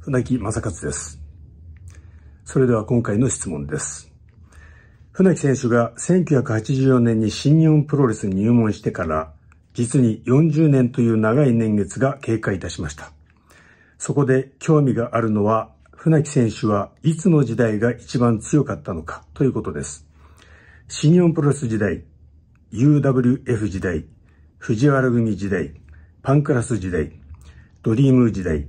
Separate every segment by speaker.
Speaker 1: 船木正勝です。それでは今回の質問です。船木選手が1984年に新日本プロレスに入門してから、実に40年という長い年月が経過いたしました。そこで興味があるのは、船木選手はいつの時代が一番強かったのかということです。新日本プロレス時代、UWF 時代、藤原組時代、パンクラス時代、ドリーム時代、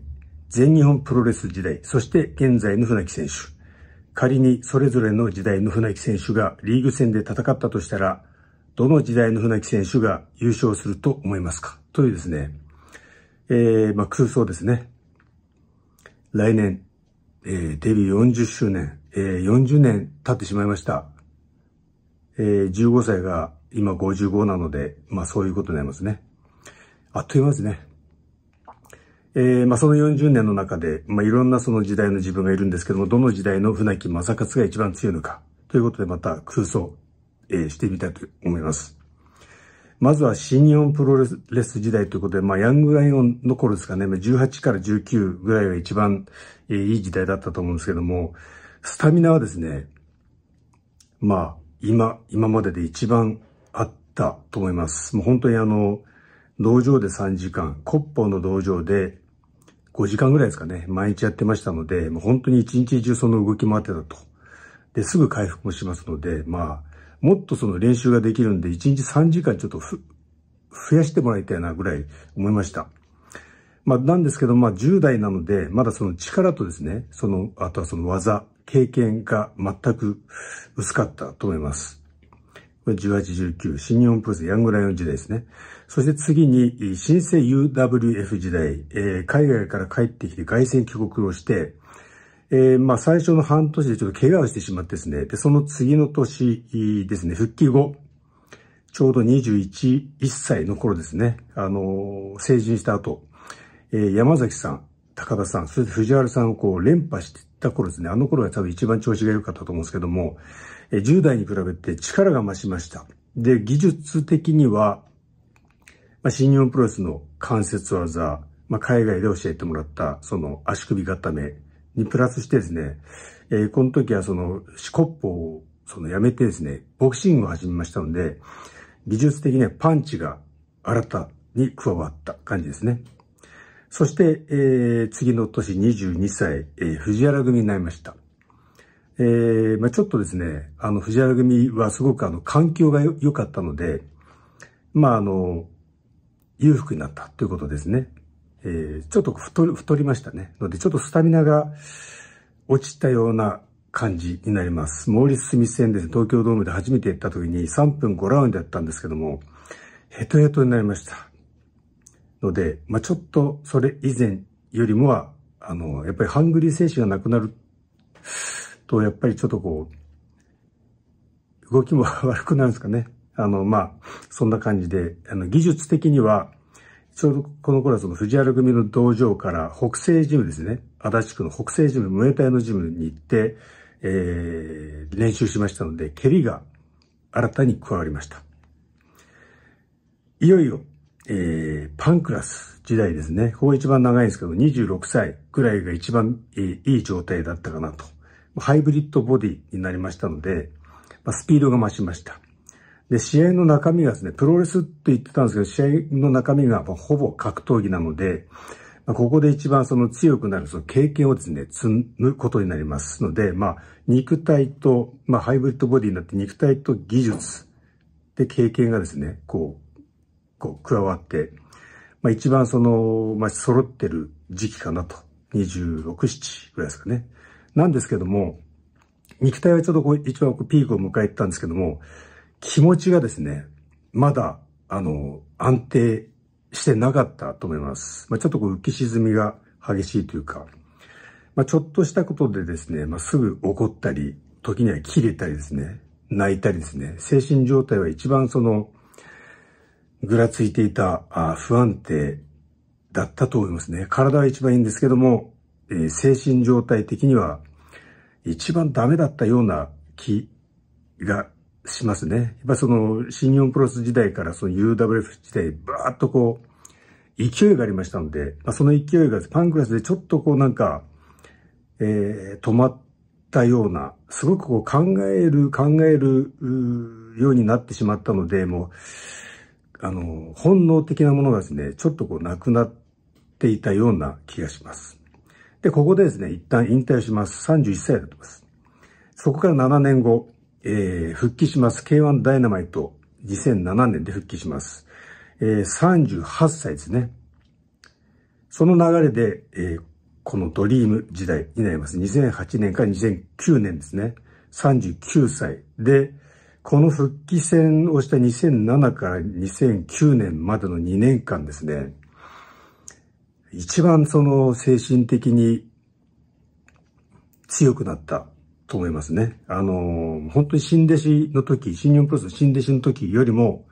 Speaker 1: 全日本プロレス時代、そして現在の船木選手。仮にそれぞれの時代の船木選手がリーグ戦で戦ったとしたら、どの時代の船木選手が優勝すると思いますかというですね、えー、まあ、空想ですね。来年、えー、デビュー40周年、えー、40年経ってしまいました。えー、15歳が今55なので、まあそういうことになりますね。あっという間ですね。えー、まあその40年の中で、まあいろんなその時代の自分がいるんですけども、どの時代の船木正勝が一番強いのか、ということでまた空想、えー、してみたいと思います。まずは新日本プロレス時代ということで、まあ、ヤングライオンの頃ですかね、18から19ぐらいが一番、えー、いい時代だったと思うんですけども、スタミナはですね、まあ、今、今までで一番あったと思います。もう本当にあの、道場で3時間、コッポの道場で5時間ぐらいですかね、毎日やってましたので、もう本当に一日中その動き回ってたと。で、すぐ回復もしますので、まあ、もっとその練習ができるんで、1日3時間ちょっと増やしてもらいたいなぐらい思いました。まあ、なんですけど、まあ、10代なので、まだその力とですね、その、あとはその技、経験が全く薄かったと思います。18、19、新日本プロレス、ヤングライオン時代ですね。そして次に、新生 UWF 時代、えー、海外から帰ってきて凱旋帰国をして、えー、まあ最初の半年でちょっと怪我をしてしまってですね、で、その次の年ですね、復帰後、ちょうど21、1歳の頃ですね、あのー、成人した後、えー、山崎さん、高田さん、そして藤原さんをこう連覇してた頃ですね、あの頃は多分一番調子が良かったと思うんですけども、10代に比べて力が増しました。で、技術的には、まあ、新日本プロレスの関節技、まあ、海外で教えてもらった、その足首固めにプラスしてですね、えー、この時はその、四国法をそのやめてですね、ボクシングを始めましたので、技術的にはパンチが新たに加わった感じですね。そして、えー、次の年22歳、えー、藤原組になりました。えー、まあちょっとですね、あの、藤原組はすごくあの、環境が良かったので、まああの、裕福になったということですね。えー、ちょっと太太りましたね。ので、ちょっとスタミナが落ちたような感じになります。モーリス・スミス戦です。東京ドームで初めて行った時に3分5ラウンドやったんですけども、ヘトヘトになりました。ので、まあ、ちょっとそれ以前よりもは、あの、やっぱりハングリー精神がなくなると、やっぱりちょっとこう、動きも 悪くなるんですかね。あの、まあ、そんな感じで、あの、技術的には、ちょうどこの頃はその藤原組の道場から北西ジムですね。足立区の北西ジム、ムエタイのジムに行って、えー、練習しましたので、蹴りが新たに加わりました。いよいよえー、パンクラス時代ですね。ここ一番長いんですけど、26歳くらいが一番いい状態だったかなと。ハイブリッドボディになりましたので、まあ、スピードが増しました。で、試合の中身がですね、プロレスって言ってたんですけど、試合の中身がほぼ格闘技なので、まあ、ここで一番その強くなるその経験をですね、積むことになりますので、まあ、肉体と、まあ、ハイブリッドボディになって肉体と技術で経験がですね、こう、こう加わって、まあ一番その、まあ揃ってる時期かなと。26、7ぐらいですかね。なんですけども、肉体はちょっとこう一番ピークを迎えたんですけども、気持ちがですね、まだ、あの、安定してなかったと思います。まあ、ちょっとこう浮き沈みが激しいというか、まあ、ちょっとしたことでですね、まあ、すぐ怒ったり、時には切れたりですね、泣いたりですね、精神状態は一番その、ぐらついていたあ不安定だったと思いますね。体は一番いいんですけども、えー、精神状態的には一番ダメだったような気がしますね。やっぱその新日本プロス時代からその UWF 時代バーッとこう勢いがありましたので、まあ、その勢いがパンクラスでちょっとこうなんか、えー、止まったような、すごくこう考える、考えるようになってしまったので、もうあの、本能的なものがですね、ちょっとこうなくなっていたような気がします。で、ここでですね、一旦引退します。31歳になってます。そこから7年後、えー、復帰します。K1 ダイナマイト2007年で復帰します。えー、38歳ですね。その流れで、えー、このドリーム時代になります。2008年から2009年ですね。39歳で、この復帰戦をした2007から2009年までの2年間ですね、一番その精神的に強くなったと思いますね。あの、本当に新弟子の時、新日本プロレス新弟子の時よりも、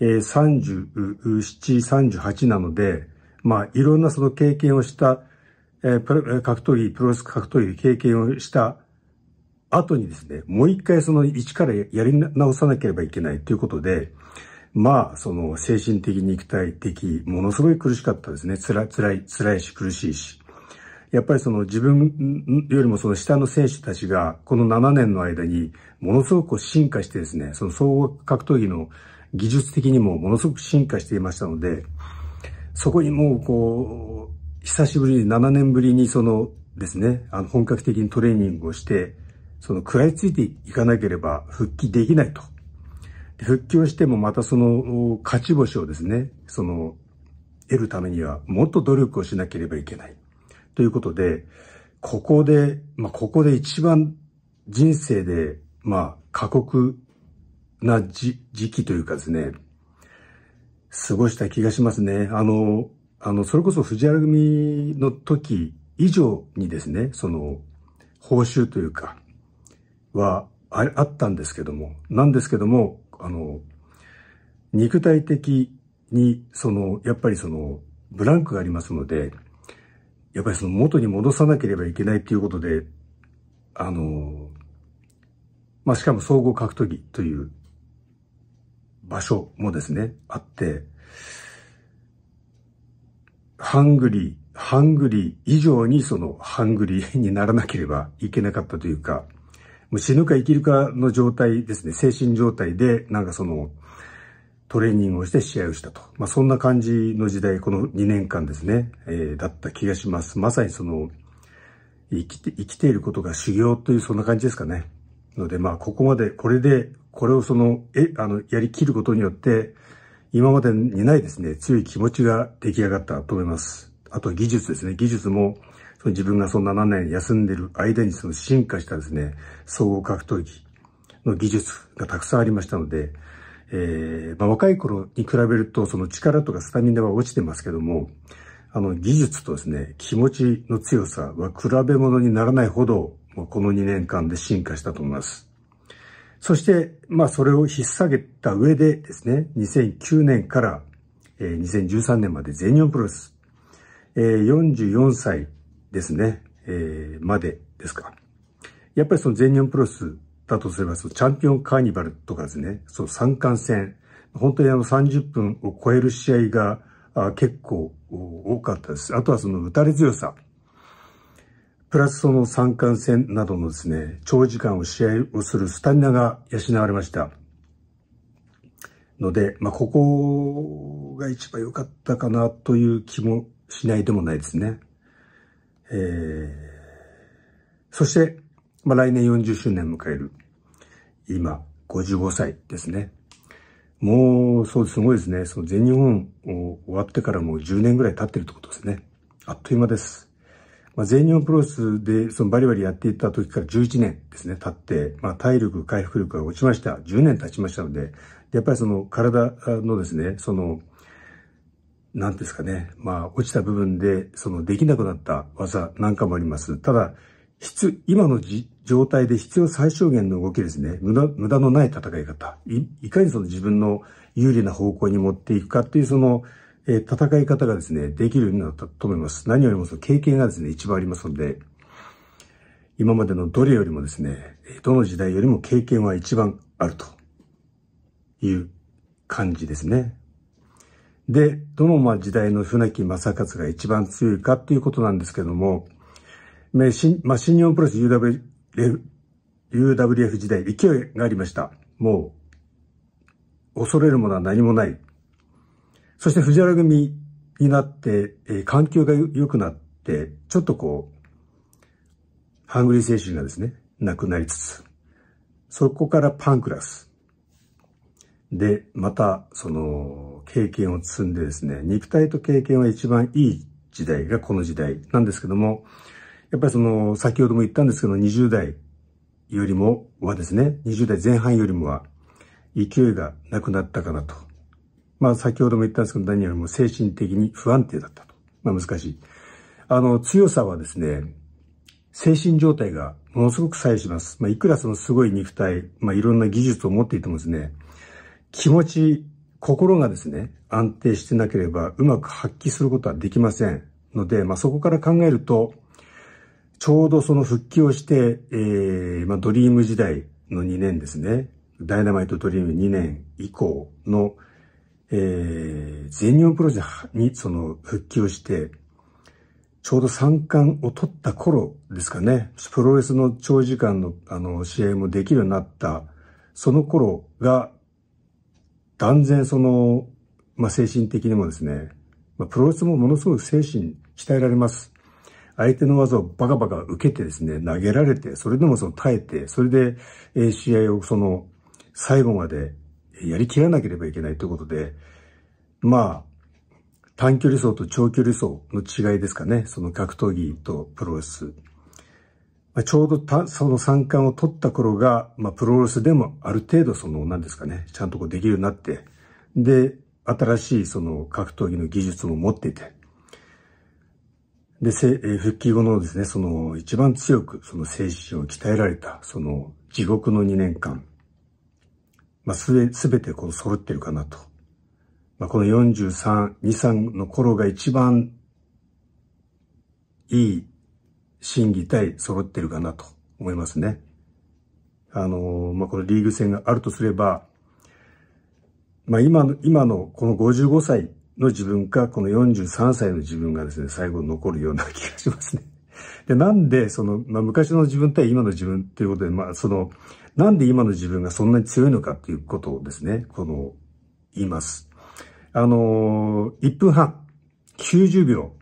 Speaker 1: えー、37、38なので、まあ、いろんなその経験をした、えー、格闘技、プロレス格闘技経験をした後にですね、もう一回その一からやり直さなければいけないということで、まあ、その精神的、肉体的、ものすごい苦しかったですね。辛い、辛い、辛いし苦しいし。やっぱりその自分よりもその下の選手たちがこの7年の間にものすごく進化してですね、その総合格闘技の技術的にもものすごく進化していましたので、そこにもうこう、久しぶりに7年ぶりにそのですね、あの本格的にトレーニングをして、その食らいついていかなければ復帰できないと。復帰をしてもまたその勝ち星をですね、その得るためにはもっと努力をしなければいけない。ということで、ここで、まあ、ここで一番人生で、まあ、過酷な時期というかですね、過ごした気がしますね。あの、あの、それこそ藤原組の時以上にですね、その、報酬というか、はああったんですけども、なんですけども、あの、肉体的に、その、やっぱりその、ブランクがありますので、やっぱりその元に戻さなければいけないっていうことで、あの、まあ、しかも総合格闘技という場所もですね、あって、ハングリー、ハングリー以上にそのハングリーにならなければいけなかったというか、もう死ぬか生きるかの状態ですね、精神状態で、なんかその、トレーニングをして試合をしたと。まあ、そんな感じの時代、この2年間ですね、えー、だった気がします。まさにその、生きて、生きていることが修行というそんな感じですかね。ので、まあ、ここまで、これで、これをその、え、あの、やりきることによって、今までにないですね、強い気持ちが出来上がったと思います。あと技術ですね。技術も、その自分がその7年休んでる間にその進化したですね、総合格闘技の技術がたくさんありましたので、えー、まあ、若い頃に比べるとその力とかスタミナは落ちてますけども、あの技術とですね、気持ちの強さは比べ物にならないほど、もうこの2年間で進化したと思います。そして、まあそれを引っ提げた上でですね、2009年から、えー、2013年まで全日本プロレス、えー、44歳ですね、えー、までですか。やっぱりその全日本プロレスだとすれば、そのチャンピオンカーニバルとかですね、その三冠戦、本当にあの30分を超える試合が結構多かったです。あとはその打たれ強さ。プラスその三冠戦などのですね、長時間を試合をするスタミナが養われました。ので、まあ、ここが一番良かったかなという気もしないでもないですね。えー、そして、まあ、来年40周年迎える、今、55歳ですね。もう、そうですごいですね。その全日本を終わってからもう10年ぐらい経ってるってことですね。あっという間です。まあ、全日本プロレスでそのバリバリやっていた時から11年ですね、経って、まあ、体力、回復力が落ちました。10年経ちましたので、やっぱりその体のですね、その、なんですかね。まあ、落ちた部分で、そのできなくなった技なんかもあります。ただ、必、今の状態で必要最小限の動きですね。無駄、無駄のない戦い方い。いかにその自分の有利な方向に持っていくかっていうその、えー、戦い方がですね、できるようになったと思います。何よりもその経験がですね、一番ありますので、今までのどれよりもですね、どの時代よりも経験は一番あるという感じですね。で、どのまあ時代の船木正勝が一番強いかっていうことなんですけども、まあ、新日本プロレス UWF, UWF 時代、勢いがありました。もう、恐れるものは何もない。そして藤原組になって、えー、環境が良くなって、ちょっとこう、ハングリー精神がですね、なくなりつつ、そこからパンクラス。で、また、その、経験を積んでですね、肉体と経験は一番いい時代がこの時代なんですけども、やっぱりその、先ほども言ったんですけど、20代よりもはですね、20代前半よりもは、勢いがなくなったかなと。まあ、先ほども言ったんですけど、何よりも精神的に不安定だったと。まあ、難しい。あの、強さはですね、精神状態がものすごく左右します。まあ、いくらそのすごい肉体、まあ、いろんな技術を持っていてもですね、気持ち心がですね、安定してなければうまく発揮することはできませんので、まあ、そこから考えると、ちょうどその復帰をして、えー、まあ、ドリーム時代の2年ですね、ダイナマイトドリーム2年以降の、えー、全日本プロジェにその復帰をして、ちょうど三冠を取った頃ですかね、プロレスの長時間のあの試合もできるようになった、その頃が、断然その、まあ、精神的にもですね、まあ、プロレスもものすごく精神鍛えられます。相手の技をバカバカ受けてですね、投げられて、それでもその耐えて、それで、え試合をその、最後までやりきらなければいけないということで、まあ、短距離走と長距離走の違いですかね。その格闘技とプロレス。まあ、ちょうどたその三冠を取った頃が、まあ、プロレスでもある程度その、なんですかね、ちゃんとこうできるようになって、で、新しいその格闘技の技術も持っていて、で、せえ復帰後のですね、その一番強くその精神を鍛えられた、その地獄の2年間、まあ、すべ、すべてこう揃ってるかなと。まあ、この43、2、3の頃が一番いい心技体揃ってるかなと思いますね。あのまあ、このリーグ戦があるとすれば、まあ、今の、今のこの55歳の自分か、この43歳の自分がですね、最後残るような気がしますね。で、なんで、その、まあ、昔の自分対今の自分っていうことで、まあ、その、なんで今の自分がそんなに強いのかっていうことをですね、この、言います。あのー、1分半、90秒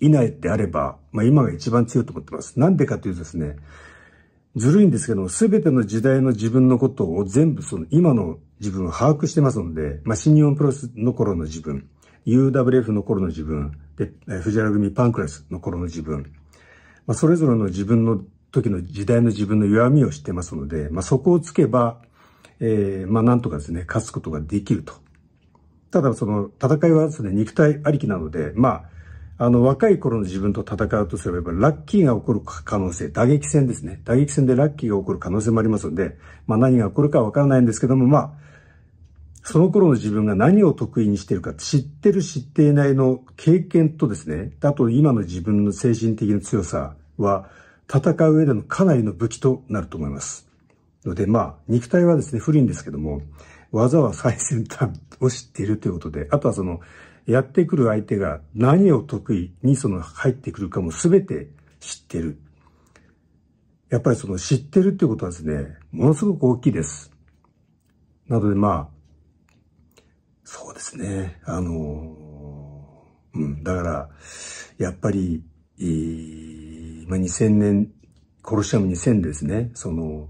Speaker 1: 以内であれば、まあ、今が一番強いと思ってます。なんでかというとですね、ずるいんですけども、すべての時代の自分のことを全部その今の自分を把握してますので、まあ、新日本プロレスの頃の自分、UWF の頃の自分、で、藤原組パンクラスの頃の自分、まあ、それぞれの自分の時の時代の自分の弱みを知ってますので、まあ、そこをつけば、えー、まあ、なんとかですね、勝つことができると。ただ、その、戦いはですね、肉体ありきなので、まあ、あの、若い頃の自分と戦うとすれば、ラッキーが起こる可能性、打撃戦ですね。打撃戦でラッキーが起こる可能性もありますので、まあ何が起こるかわからないんですけども、まあ、その頃の自分が何を得意にしているか、知ってる知っていないの経験とですね、あと今の自分の精神的な強さは、戦う上でのかなりの武器となると思います。ので、まあ、肉体はですね、不倫んですけども、技は最先端を知っているということで、あとはその、やってくる相手が何を得意にその入ってくるかも全て知ってる。やっぱりその知ってるってことはですね、ものすごく大きいです。なのでまあ、そうですね、あの、うん、だから、やっぱり、えー、まあ、2000年、コロシアム2000ですね、その、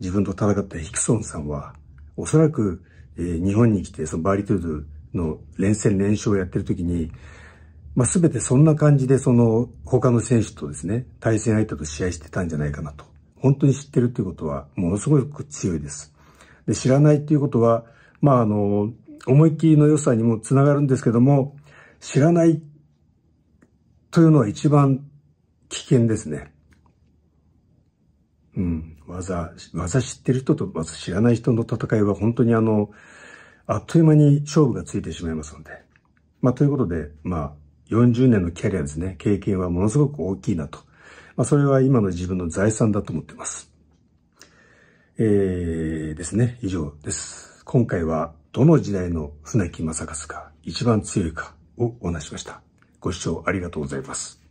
Speaker 1: 自分と戦ったヒクソンさんは、おそらく、えー、日本に来て、そのバーリトゥードの連戦連勝をやってる時に、まあ、全てそんな感じでその他の選手とですね、対戦相手と試合してたんじゃないかなと。本当に知ってるっていうことはものすごく強いです。で知らないっていうことは、まああの、思いっきりの良さにもつながるんですけども、知らないというのは一番危険ですね。うん。技、技知ってる人と技知らない人の戦いは本当にあの、あっという間に勝負がついてしまいますので。まあ、ということで、まあ、40年のキャリアですね、経験はものすごく大きいなと。まあ、それは今の自分の財産だと思ってます。えー、ですね、以上です。今回は、どの時代の船木正和が一番強いかをお話しました。ご視聴ありがとうございます。